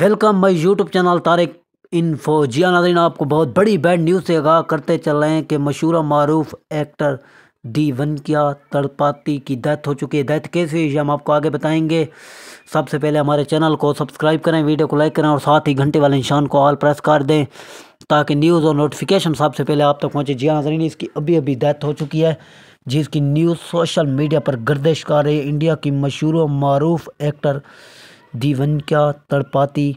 welcome my YouTube channel Tariq info जिया हाँ, नाजरीन आपको बहुत बड़ी बैड न्यूज़ से आगाह करते चल रहे हैं कि मशहूर मरूफ एक्टर डी वनकिया तड़पाती की डेथ हो चुकी है डेथ कैसे हुई हम आपको आगे बताएंगे सबसे पहले हमारे चैनल को सब्सक्राइब करें वीडियो को लाइक करें और साथ ही घंटे वाले निशान को ऑल प्रेस कर दें ताकि न्यूज़ और नोटिफिकेशन सबसे पहले आप तक तो पहुँचे जिया हाँ, नाजरीन इसकी अभी अभी डेथ हो चुकी है जिसकी न्यूज़ सोशल मीडिया पर गर्दिश कर रही है इंडिया की मशहूर मरूफ एक्टर दीवन का तड़पाती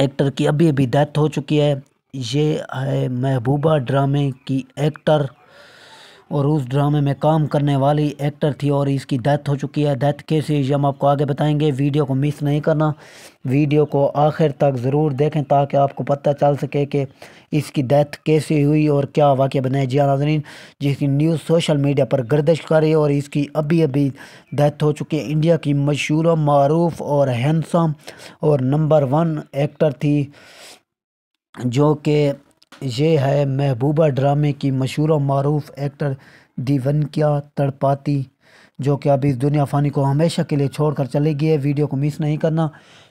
एक्टर की अभी अभी डेथ हो चुकी है ये है महबूबा ड्रामे की एक्टर और उस ड्रामे में काम करने वाली एक्टर थी और इसकी डेथ हो चुकी है डेथ कैसे ये हम आपको आगे बताएंगे वीडियो को मिस नहीं करना वीडियो को आखिर तक ज़रूर देखें ताकि आपको पता चल सके कि इसकी डेथ कैसे हुई और क्या वाक्य बनाए जिया हाँ नाजरीन जिसकी न्यूज़ सोशल मीडिया पर गर्दिश कर रही है और इसकी अभी अभी डेथ हो चुकी है इंडिया की मशहूर मरूफ और हैंडसम और नंबर वन एक्टर थी जो कि ये है महबूबा ड्रामे की मशहूर और मरूफ एक्टर दीवनक्या तड़पाती जो कि अब इस दुनिया फ़ानी को हमेशा के लिए छोड़ कर चली गई है वीडियो को मिस नहीं करना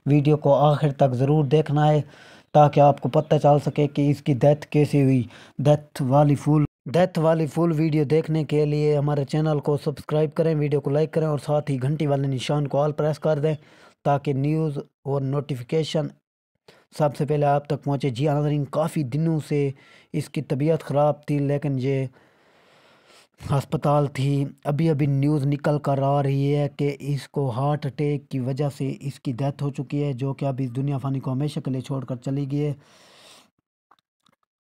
वीडियो को आखिर तक ज़रूर देखना है ताकि आपको पता चल सके कि इसकी डेथ कैसे हुई डेथ वाली फूल डेथ वाली फुल वीडियो देखने के लिए हमारे चैनल को सब्सक्राइब करें वीडियो को लाइक करें और साथ ही घंटी वाले निशान को ऑल प्रेस कर दें ताकि न्यूज़ और नोटिफिकेशन सबसे पहले आप तक पहुँचे जी नाजरीन काफ़ी दिनों से इसकी तबीयत ख़राब थी लेकिन ये अस्पताल थी अभी अभी न्यूज़ निकल कर आ रही है कि इसको हार्ट अटैक की वजह से इसकी डेथ हो चुकी है जो कि अब इस दुनिया फ़ानी को हमेशा के लिए छोड़ कर चली गई है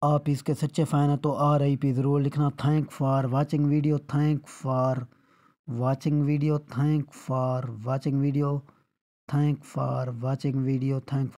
आप इसके सच्चे फ़ैन हैं तो आर आई पी ज़रूर लिखना thank for watching video thank for watching video thank for watching video thank for watching video thank